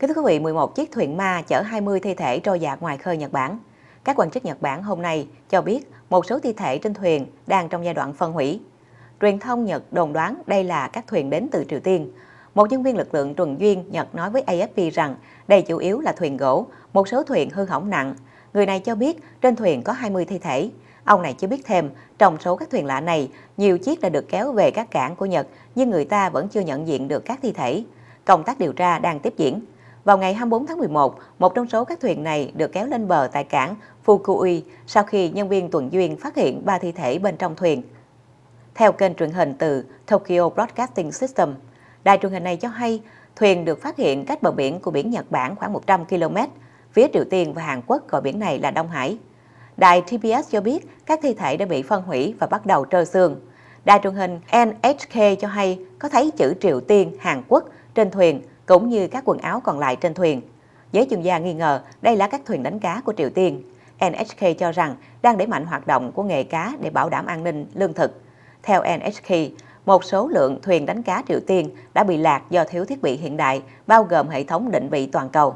Kính thưa quý vị, 11 chiếc thuyền ma chở 20 thi thể trôi dạt ngoài khơi Nhật Bản. Các quan chức Nhật Bản hôm nay cho biết một số thi thể trên thuyền đang trong giai đoạn phân hủy. Truyền thông Nhật đồn đoán đây là các thuyền đến từ Triều Tiên. Một nhân viên lực lượng tuần duyên Nhật nói với AFP rằng đây chủ yếu là thuyền gỗ, một số thuyền hư hỏng nặng. Người này cho biết trên thuyền có 20 thi thể. Ông này chưa biết thêm, trong số các thuyền lạ này, nhiều chiếc đã được kéo về các cảng của Nhật, nhưng người ta vẫn chưa nhận diện được các thi thể. Công tác điều tra đang tiếp diễn. Vào ngày 24 tháng 11, một trong số các thuyền này được kéo lên bờ tại cảng Fukui sau khi nhân viên tuần duyên phát hiện ba thi thể bên trong thuyền. Theo kênh truyền hình từ Tokyo Broadcasting System, đài truyền hình này cho hay thuyền được phát hiện cách bờ biển của biển Nhật Bản khoảng 100 km, phía Triều Tiên và Hàn Quốc gọi biển này là Đông Hải. Đài TBS cho biết các thi thể đã bị phân hủy và bắt đầu trơ xương. Đài truyền hình NHK cho hay có thấy chữ Triều Tiên, Hàn Quốc trên thuyền cũng như các quần áo còn lại trên thuyền. Giới chuyên gia nghi ngờ đây là các thuyền đánh cá của Triều Tiên. NHK cho rằng đang đẩy mạnh hoạt động của nghề cá để bảo đảm an ninh lương thực. Theo NHK, một số lượng thuyền đánh cá Triều Tiên đã bị lạc do thiếu thiết bị hiện đại, bao gồm hệ thống định vị toàn cầu.